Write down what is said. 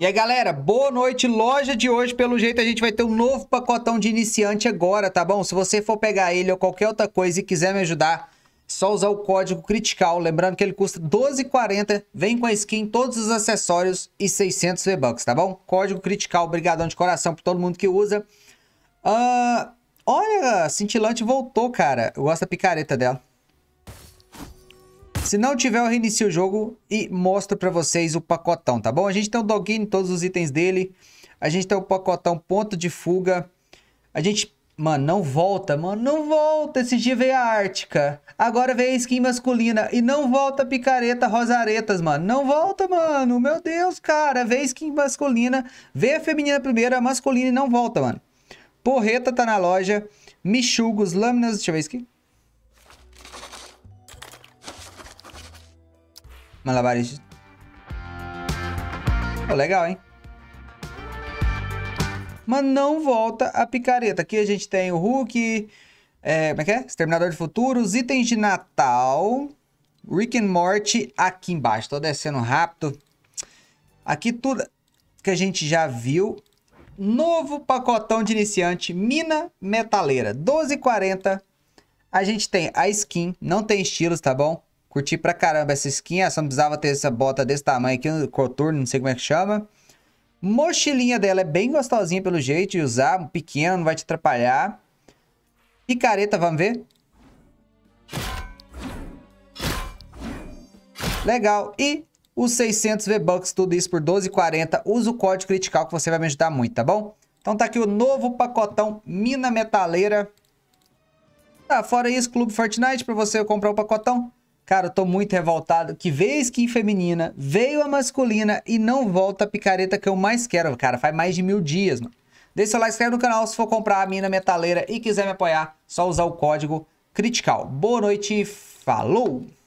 E aí, galera, boa noite. Loja de hoje, pelo jeito, a gente vai ter um novo pacotão de iniciante agora, tá bom? Se você for pegar ele ou qualquer outra coisa e quiser me ajudar, é só usar o código CRITICAL. Lembrando que ele custa R$12,40, vem com a skin, todos os acessórios e 600 V-Bucks, tá bom? Código CRITICAL, obrigadão de coração pra todo mundo que usa. Uh, olha, a cintilante voltou, cara. Eu gosto da picareta dela. Se não tiver, eu reinicio o jogo e mostro para vocês o pacotão, tá bom? A gente tem o Doguinho, todos os itens dele. A gente tem o pacotão ponto de fuga. A gente... Mano, não volta, mano. Não volta. Esse dia veio a Ártica. Agora veio a skin masculina. E não volta a picareta Rosaretas, mano. Não volta, mano. Meu Deus, cara. Veio a skin masculina. Veio a feminina primeiro, a masculina e não volta, mano. Porreta tá na loja. Michugos, lâminas... Deixa eu ver isso aqui. malabarista. Oh, legal, hein? Mas não volta a picareta. Aqui a gente tem o Hulk, é, como é que é? Exterminador de Futuros. itens de Natal, Rick and Morty aqui embaixo. Tô descendo rápido. Aqui tudo que a gente já viu. Novo pacotão de iniciante, Mina Metaleira, 12,40. A gente tem a skin, não tem estilos, tá bom? Curti pra caramba essa skin. Essa ah, não precisava ter essa bota desse tamanho aqui, coturno, não sei como é que chama. Mochilinha dela é bem gostosinha pelo jeito de usar, pequena, não vai te atrapalhar. Picareta, vamos ver? Legal. E os 600 V-Bucks, tudo isso por 12,40. Usa o código critical que você vai me ajudar muito, tá bom? Então tá aqui o novo pacotão Mina Metaleira. Tá, fora isso, Clube Fortnite, pra você comprar o pacotão. Cara, eu tô muito revoltado que veio a skin feminina, veio a masculina e não volta a picareta que eu mais quero. Cara, faz mais de mil dias, mano. Deixa seu like, inscreve no canal se for comprar a mina metaleira e quiser me apoiar, só usar o código CRITICAL. Boa noite, falou!